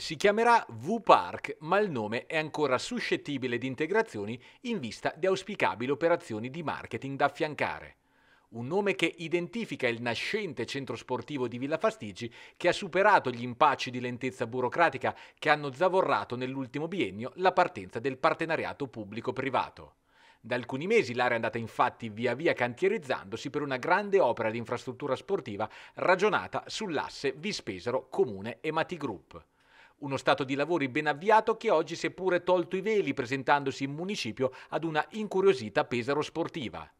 Si chiamerà V-Park, ma il nome è ancora suscettibile di integrazioni in vista di auspicabili operazioni di marketing da affiancare. Un nome che identifica il nascente centro sportivo di Villa Fastigi che ha superato gli impacci di lentezza burocratica che hanno zavorrato nell'ultimo biennio la partenza del partenariato pubblico-privato. Da alcuni mesi l'area è andata infatti via via cantierizzandosi per una grande opera di infrastruttura sportiva ragionata sull'asse Vispesaro Comune e Mati Group. Uno stato di lavori ben avviato che oggi si è pure tolto i veli presentandosi in municipio ad una incuriosita Pesaro sportiva.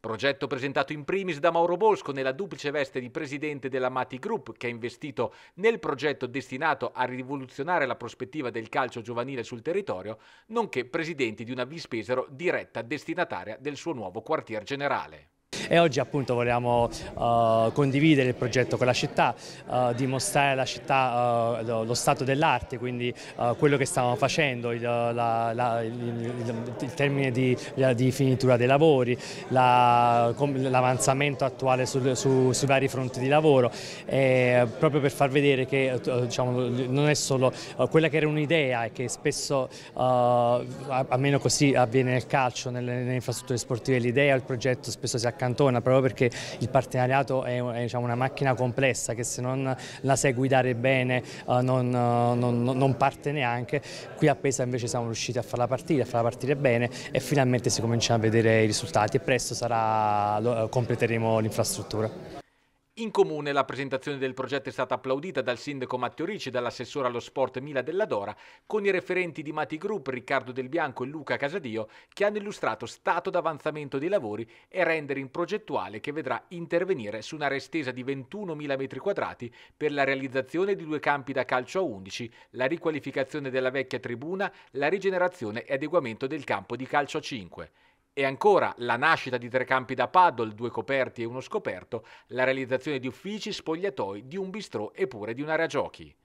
Progetto presentato in primis da Mauro Bosco nella duplice veste di presidente della Mati Group che ha investito nel progetto destinato a rivoluzionare la prospettiva del calcio giovanile sul territorio, nonché presidente di una Vispesero diretta destinataria del suo nuovo quartier generale. E oggi appunto vogliamo uh, condividere il progetto con la città, uh, dimostrare alla città uh, lo stato dell'arte, quindi quello che stavamo facendo, il, la, la, il, il termine di, di, finitura dei lavori, l'avanzamento la, attuale su, su, sui vari fronti di lavoro, e, proprio per far vedere che diciamo, non è solo quella che era un'idea e che spesso, almeno così avviene nel calcio, nelle, nelle infrastrutture sportive, l'idea, il progetto spesso si accantonisce accantona proprio perché il partenariato è, è diciamo, una macchina complessa che se non la sai guidare bene eh, non, eh, non, non, parte neanche. Qui a Pesa invece siamo riusciti a farla partire, a farla partire bene e finalmente si cominciano a vedere i risultati e presto sarà, eh, completeremo l'infrastruttura. In comune la presentazione del progetto è stata applaudita dal sindaco Matteo Ricci e dall'assessore allo sport Mila Della Dora con i referenti di Mati Group Riccardo Del Bianco e Luca Casadio che hanno illustrato stato d'avanzamento dei lavori e rendering progettuale che vedrà intervenire su un'area estesa di 21.000 m2 per la realizzazione di due campi da calcio a 11, la riqualificazione della vecchia tribuna, la rigenerazione e adeguamento del campo di calcio a 5. E ancora la nascita di tre campi da paddle, due coperti e uno scoperto, la realizzazione di uffici, spogliatoi, di un bistrò e pure di un'area giochi.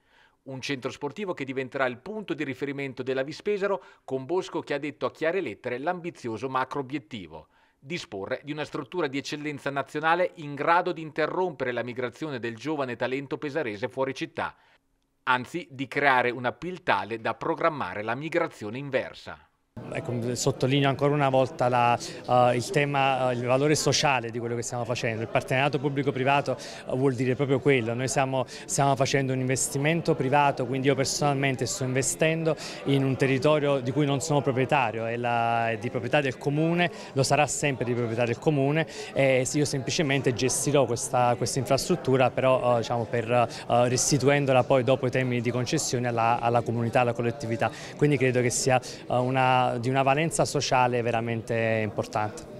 Un centro sportivo che diventerà il punto di riferimento della Vispesaro con Bosco che ha detto a chiare lettere l'ambizioso macro obiettivo disporre di una struttura di eccellenza nazionale in grado di interrompere la migrazione del giovane talento pesarese fuori città, anzi di creare un appeal tale da programmare la migrazione inversa ecco, sottolineo ancora una volta la, uh, il tema, uh, il valore sociale di quello che stiamo facendo. Il partenariato pubblico-privato uh, vuol dire proprio quello. Noi siamo, stiamo facendo un investimento privato, quindi io personalmente sto investendo in un territorio di cui non sono proprietario, è, la, è di proprietà del comune, lo sarà sempre di proprietà del comune e io semplicemente gestirò questa, questa infrastruttura però diciamo, per, restituendola poi dopo i termini di concessione alla, alla comunità, alla collettività. Quindi credo che sia una di una valenza sociale veramente importante.